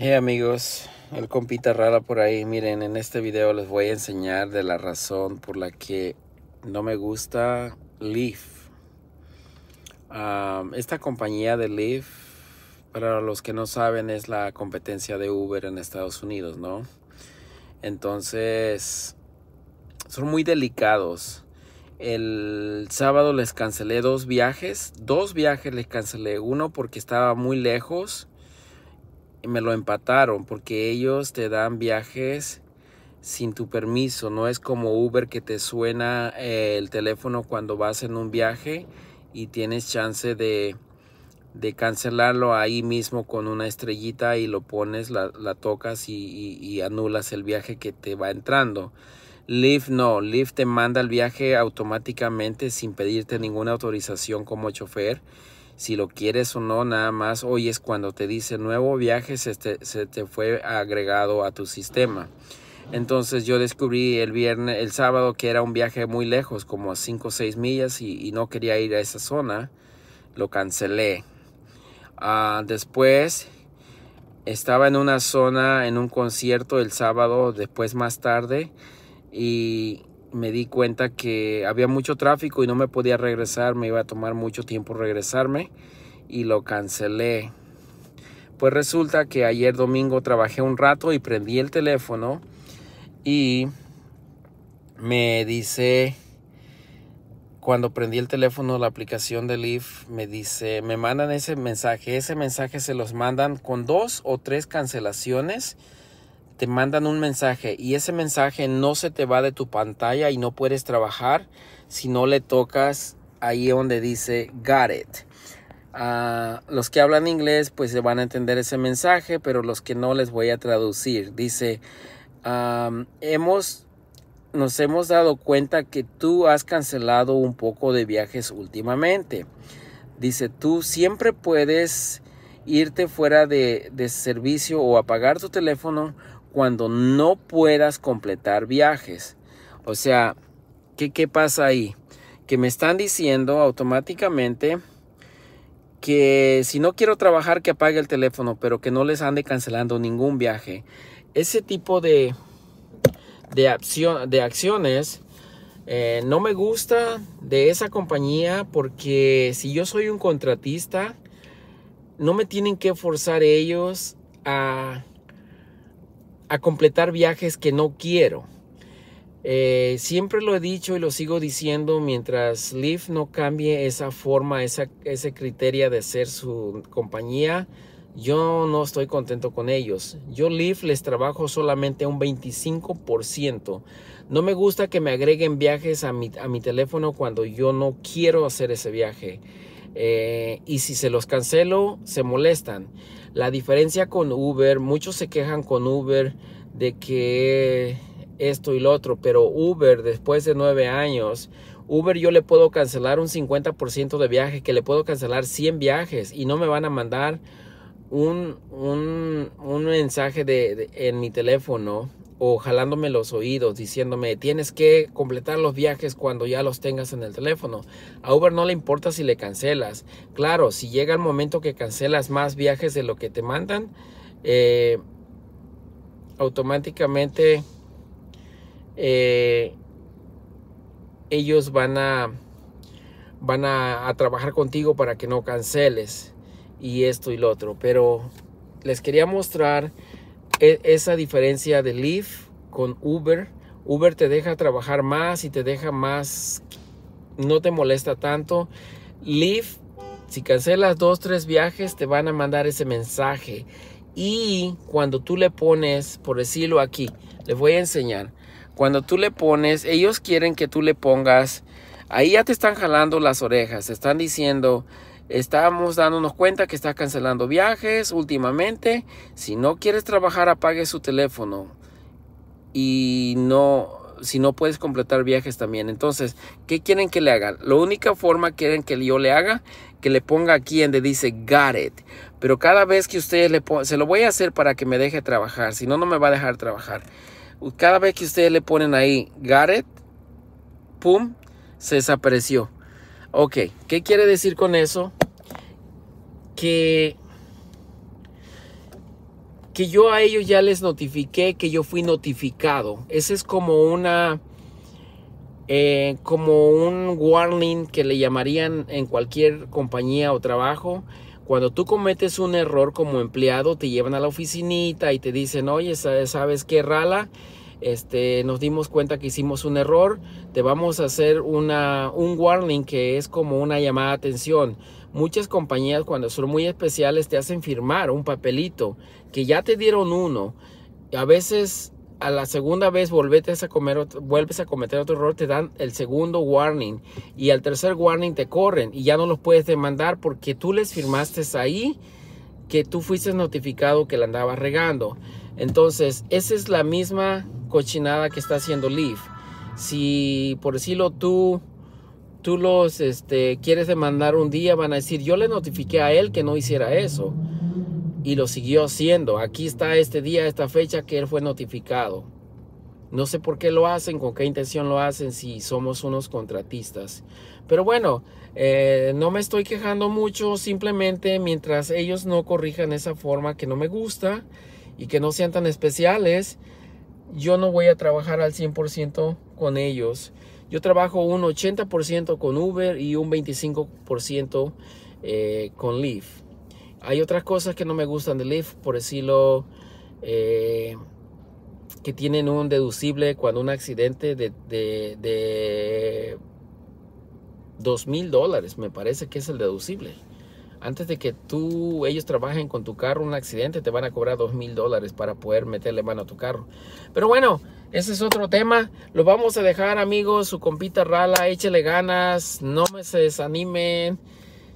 Hey amigos, el compita rara por ahí. Miren, en este video les voy a enseñar de la razón por la que no me gusta Leaf. Ah, esta compañía de Leaf, para los que no saben, es la competencia de Uber en Estados Unidos, ¿no? Entonces, son muy delicados. El sábado les cancelé dos viajes. Dos viajes les cancelé. Uno porque estaba muy lejos me lo empataron porque ellos te dan viajes sin tu permiso. No es como Uber que te suena eh, el teléfono cuando vas en un viaje y tienes chance de, de cancelarlo ahí mismo con una estrellita y lo pones, la, tocas y, anulas el viaje que te va entrando. Live no, Lyft te manda el viaje automáticamente sin pedirte ninguna autorización como chofer si lo quieres o no, nada más hoy es cuando te dice nuevo viaje, se te, fue agregado a tu sistema. Entonces yo descubrí el viernes, el sábado que era un viaje muy lejos, como a 5 o 6 millas y, no quería ir a esa zona. Lo cancelé. Ah, después estaba en una zona, en un concierto el sábado, después más tarde. Y me di cuenta que había mucho tráfico y no me podía regresar, me iba a tomar mucho tiempo regresarme y lo cancelé. Pues resulta que ayer domingo trabajé un rato y prendí el teléfono y me dice cuando prendí el teléfono la aplicación de Leaf me dice, me mandan ese mensaje, ese mensaje se los mandan con dos o tres cancelaciones te mandan un mensaje y ese mensaje no se te va de tu pantalla y no puedes trabajar si no le tocas ahí donde dice got it. Ah, los que hablan inglés pues se van a entender ese mensaje, pero los que no les voy a traducir. Dice, hemos, nos hemos dado cuenta que tú has cancelado un poco de viajes últimamente. Dice, tú siempre puedes irte fuera de, de servicio o apagar tu teléfono cuando no puedas completar viajes. O sea, ¿qué, pasa ahí? Que me están diciendo automáticamente que si no quiero trabajar que apague el teléfono, pero que no les ande cancelando ningún viaje. Ese tipo de, de, acción, de acciones eh, no me gusta de esa compañía porque si yo soy un contratista, no me tienen que forzar ellos a a completar viajes que no quiero. Eh, siempre lo he dicho y lo sigo diciendo, mientras live no cambie esa forma, esa, ese criterio de ser su compañía, yo no estoy contento con ellos. Yo live les trabajo solamente un 25%. No me gusta que me agreguen viajes a mi, mi teléfono cuando yo no quiero hacer ese viaje. Eh, y si se los cancelo, se molestan. La diferencia con Uber, muchos se quejan con Uber de que esto y lo otro, pero Uber después de nueve años, Uber yo le puedo cancelar un 50% de viaje, que le puedo cancelar 100 viajes y no me van a mandar un, mensaje de, en mi teléfono o jalándome los oídos diciéndome tienes que completar los viajes cuando ya los tengas en el teléfono. A Uber no le importa si le cancelas. Claro, si llega el momento que cancelas más viajes de lo que te mandan, eh, automáticamente eh, ellos van a, van a, a trabajar contigo para que no canceles y esto y lo otro. Pero les quería mostrar e-, esa diferencia de Lyft con Uber. Uber te deja trabajar más y te deja más, no te molesta tanto. Lyft, si cancelas dos, tres viajes, te van a mandar ese mensaje. Y cuando tú le pones, por decirlo aquí, les voy a enseñar. Cuando tú le pones, ellos quieren que tú le pongas, ahí ya te están jalando las orejas, están diciendo, Estamos dándonos cuenta que está cancelando viajes últimamente. Si no quieres trabajar, apague su teléfono. Y no, si no puedes completar viajes también. Entonces, ¿qué quieren que le haga? La única forma quieren que yo le haga, que le ponga aquí donde dice got it. Pero cada vez que ustedes le se lo voy a hacer para que me deje trabajar, si no, no me va a dejar trabajar. Cada vez que ustedes le ponen ahí got pum, se desapareció. Ok, ¿qué quiere decir con eso? Que, que yo a ellos ya les notifiqué que yo fui notificado. Ese es como una... Eh, como un warning que le llamarían en cualquier compañía o trabajo. Cuando tú cometes un error como empleado, te llevan a la oficinita y te dicen, oye, sabes qué, Rala, este, nos dimos cuenta que hicimos un error, te vamos a hacer una, un warning que es como una llamada de atención. Muchas compañías cuando son muy especiales te hacen firmar un papelito que ya te dieron uno. A veces a la segunda vez a comer vuelves a cometer otro error, te dan el segundo warning y al tercer warning te corren y ya no los puedes demandar porque tú les firmaste ahí que tú fuiste notificado que la andabas regando. Entonces, esa es la misma cochinada que está haciendo Leaf. Si, por decirlo, tú, tú los este, quieres demandar un día, van a decir, yo le notifiqué a él que no hiciera eso. Y lo siguió haciendo. Aquí está este día, esta fecha que él fue notificado. No sé por qué lo hacen, con qué intención lo hacen, si somos unos contratistas. Pero bueno, eh, no me estoy quejando mucho, simplemente mientras ellos no corrijan esa forma que no me gusta y que no sean tan especiales, yo no voy a trabajar al 100% con ellos. Yo trabajo un 80% con Uber y un 25% eh, con Lyft. Hay otras cosas que no me gustan de Lyft, por decirlo, eh, que tienen un deducible cuando un accidente de, de, mil dólares, me parece que es el deducible antes de que tú, ellos trabajen con tu carro, un accidente, te van a cobrar dos mil dólares para poder meterle mano a tu carro. Pero bueno, ese es otro tema. Lo vamos a dejar, amigos. Su compita rala, échele ganas. No me se desanimen.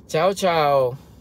Chao, chao.